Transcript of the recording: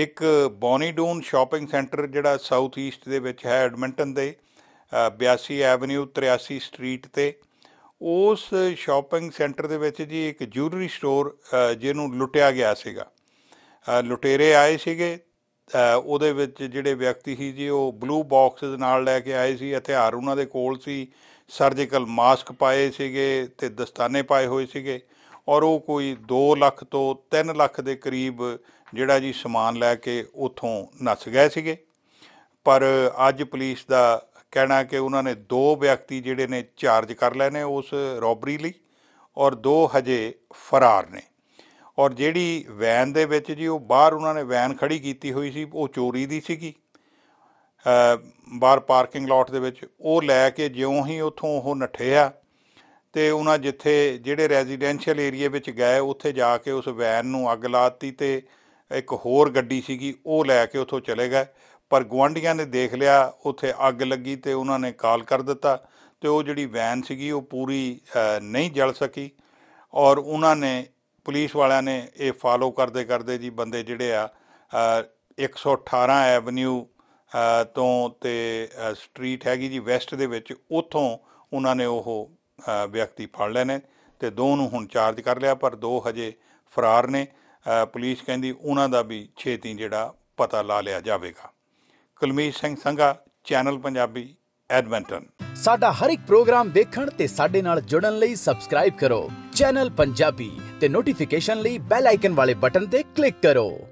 ਇੱਕ Bonnie Doon shopping centre ਜਿਹੜਾ south east ਦੇ ਵਿੱਚ ਹੈ ਐਡਮਿੰਟਨ ਦੇ 82 ਐਵਨਿਊ 83 ਸਟਰੀਟ ਤੇ ਉਸ ਸ਼ਾਪਿੰਗ ਸੈਂਟਰ ਦੇ ਵਿੱਚ ਜੀ ਇੱਕ ਜੁਐਲਰੀ ਸਟੋਰ ਜਿਹਨੂੰ ਲੁੱਟਿਆ ਗਿਆ ਸੀਗਾ ਲੁਟੇਰੇ ਆਏ ਸੀਗੇ ਉਹਦੇ ਵਿੱਚ ਜਿਹੜੇ ਵਿਅਕਤੀ ਸੀ ਜੀ ਉਹ ਬਲੂ ਬਾਕਸਸ ਨਾਲ ਲੈ ਕੇ ਆਏ ਸੀ ਹਥਿਆਰ ਉਹਨਾਂ ਦੇ ਕੋਲ ਸੀ ਸਰਜੀਕਲ ਮਾਸਕ ਪਾਏ ਸੀਗੇ ਤੇ ਦਸਤਾਨੇ ਪਾਏ ਹੋਏ ਸੀਗੇ ਔਰ ਉਹ ਕੋਈ 2 ਲੱਖ ਤੋਂ 3 ਲੱਖ ਦੇ ਕਰੀਬ ਜਿਹੜਾ ਜੀ ਸਮਾਨ ਲੈ ਕੇ ਉਥੋਂ ਨੱਸ ਗਏ ਸੀਗੇ ਪਰ ਅੱਜ ਪੁਲਿਸ ਦਾ ਕਹਿਣਾ ਕਿ ਉਹਨਾਂ ਨੇ ਦੋ ਵਿਅਕਤੀ ਜਿਹੜੇ ਨੇ ਚਾਰਜ ਕਰ ਲਏ ਨੇ ਉਸ ਰੌਬਰੀ ਲਈ ਔਰ ਦੋ ਹਜੇ ਫਰਾਰ ਨੇ ਔਰ ਜਿਹੜੀ ਵੈਨ ਦੇ ਵਿੱਚ ਜੀ ਉਹ ਬਾਹਰ ਉਹਨਾਂ ਨੇ ਵੈਨ ਖੜੀ ਕੀਤੀ ਹੋਈ ਸੀ ਉਹ ਚੋਰੀ ਦੀ ਸੀਗੀ ਬਾਹਰ ਪਾਰਕਿੰਗ ਲਾਟ ਦੇ ਵਿੱਚ ਉਹ ਲੈ ਕੇ ਜਿਉਂ ਹੀ ਉੱਥੋਂ ਉਹ ਨੱਠਿਆ ਤੇ ਉਹਨਾਂ ਜਿੱਥੇ ਜਿਹੜੇ ਰੈਜ਼ੀਡੈਂਸ਼ੀਅਲ ਏਰੀਆ ਵਿੱਚ ਗਏ ਉੱਥੇ ਜਾ ਕੇ ਉਸ ਵੈਨ ਨੂੰ ਅੱਗ ਲਾਤੀ ਤੇ ਇੱਕ ਹੋਰ ਗੱਡੀ ਸੀਗੀ ਉਹ ਲੈ ਕੇ ਉੱਥੋਂ ਚਲੇ ਗਏ ਪਰ ਗਵਾਂਡੀਆਂ ਨੇ ਦੇਖ ਲਿਆ ਉੱਥੇ ਅੱਗ ਲੱਗੀ ਤੇ ਉਹਨਾਂ ਨੇ ਕਾਲ ਕਰ ਦਿੱਤਾ ਤੇ ਉਹ ਜਿਹੜੀ ਵੈਨ ਸੀਗੀ ਉਹ ਪੂਰੀ ਨਹੀਂ ਜਲ ਸਕੀ ਔਰ ਉਹਨਾਂ ਨੇ ਪੁਲਿਸ ਵਾਲਿਆਂ ਨੇ ਇਹ ਫਾਲੋ ਕਰਦੇ ਕਰਦੇ ਜੀ ਬੰਦੇ ਜਿਹੜੇ ਆ 118 ਐਵਨਿਊ ਤੋਂ ਤੇ ਸਟਰੀਟ ਹੈਗੀ ਜੀ ਵੈਸਟ ਦੇ ਵਿੱਚ ਉੱਥੋਂ ਉਹਨਾਂ ਨੇ ਉਹ ਵਿਅਕਤੀ ਫੜ ਲਏ ਨੇ ਤੇ ਦੋ ਨੂੰ ਹੁਣ ਚਾਰਜ ਕਰ ਲਿਆ ਪਰ ਦੋ ਹਜੇ ਫਰਾਰ ਨੇ ਪੁਲਿਸ ਕਹਿੰਦੀ ਉਹਨਾਂ ਦਾ ਵੀ ਛੇਤੀ ਜਿਹੜਾ ਪਤਾ ਲਾ ਲਿਆ ਜਾਵੇਗਾ ਕੁਲਮੀਤ ਸਿੰਘ ਸੰਘਾ ਚੈਨਲ ਪੰਜਾਬੀ ਐਡਵੈਂਟਨ ਸਾਡਾ ਹਰ ਇੱਕ ਪ੍ਰੋਗਰਾਮ ਦੇਖਣ ਤੇ ਸਾਡੇ ਨਾਲ ਜੁੜਨ ਲਈ ਸਬਸਕ੍ਰਾਈਬ ਕਰੋ ਚੈਨਲ ਪੰਜਾਬੀ ਤੇ ਨੋਟੀਫਿਕੇਸ਼ਨ ਲਈ ਬੈਲ ਆਈਕਨ ਵਾਲੇ ਬਟਨ ਤੇ ਕਲਿੱਕ ਕਰੋ